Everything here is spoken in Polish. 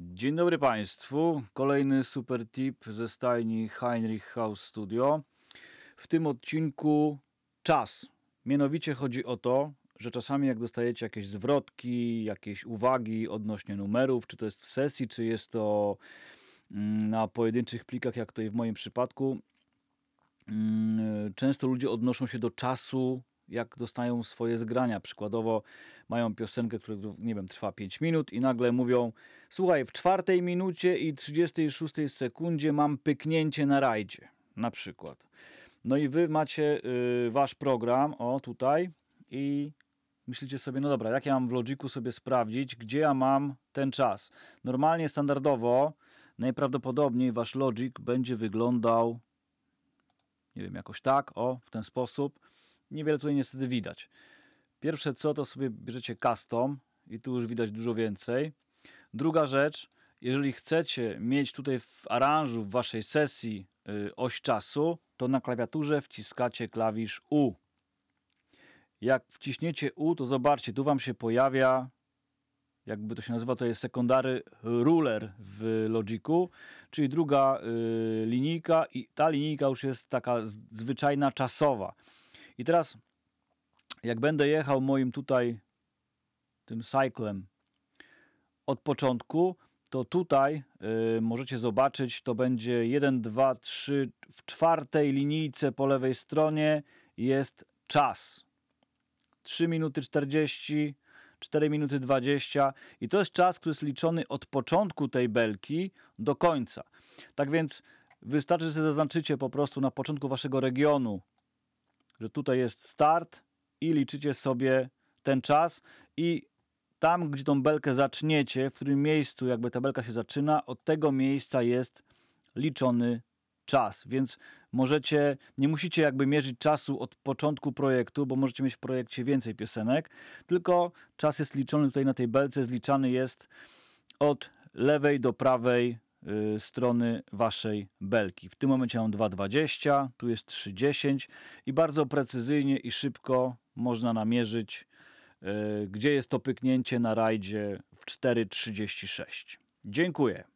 Dzień dobry Państwu. Kolejny super tip ze stajni Heinrich House Studio. W tym odcinku czas. Mianowicie chodzi o to, że czasami jak dostajecie jakieś zwrotki, jakieś uwagi odnośnie numerów, czy to jest w sesji, czy jest to mm, na pojedynczych plikach, jak to w moim przypadku, mm, często ludzie odnoszą się do czasu jak dostają swoje zgrania. Przykładowo mają piosenkę, która nie wiem, trwa 5 minut i nagle mówią słuchaj, w czwartej minucie i 36 sekundzie mam pyknięcie na rajdzie. Na przykład. No i wy macie y, wasz program, o tutaj i myślicie sobie, no dobra, jak ja mam w Logiku sobie sprawdzić, gdzie ja mam ten czas. Normalnie, standardowo, najprawdopodobniej wasz Logic będzie wyglądał, nie wiem, jakoś tak, o, w ten sposób. Niewiele tutaj niestety widać. Pierwsze co, to sobie bierzecie custom i tu już widać dużo więcej. Druga rzecz, jeżeli chcecie mieć tutaj w aranżu, w waszej sesji y, oś czasu, to na klawiaturze wciskacie klawisz U. Jak wciśniecie U, to zobaczcie, tu wam się pojawia, jakby to się nazywa, to jest sekundary ruler w logiku, czyli druga y, linijka i ta linijka już jest taka zwyczajna czasowa. I teraz, jak będę jechał moim tutaj tym cyklem od początku, to tutaj y, możecie zobaczyć, to będzie 1, 2, 3, w czwartej linijce po lewej stronie jest czas. 3 minuty 40, 4 minuty 20 i to jest czas, który jest liczony od początku tej belki do końca. Tak więc wystarczy, że zaznaczycie po prostu na początku waszego regionu że tutaj jest start i liczycie sobie ten czas i tam, gdzie tą belkę zaczniecie, w którym miejscu jakby ta belka się zaczyna, od tego miejsca jest liczony czas, więc możecie, nie musicie jakby mierzyć czasu od początku projektu, bo możecie mieć w projekcie więcej piosenek, tylko czas jest liczony tutaj na tej belce, zliczany jest od lewej do prawej Y, strony waszej belki. W tym momencie mam 2,20, tu jest 3,10 i bardzo precyzyjnie i szybko można namierzyć, y, gdzie jest to pyknięcie na rajdzie w 4,36. Dziękuję.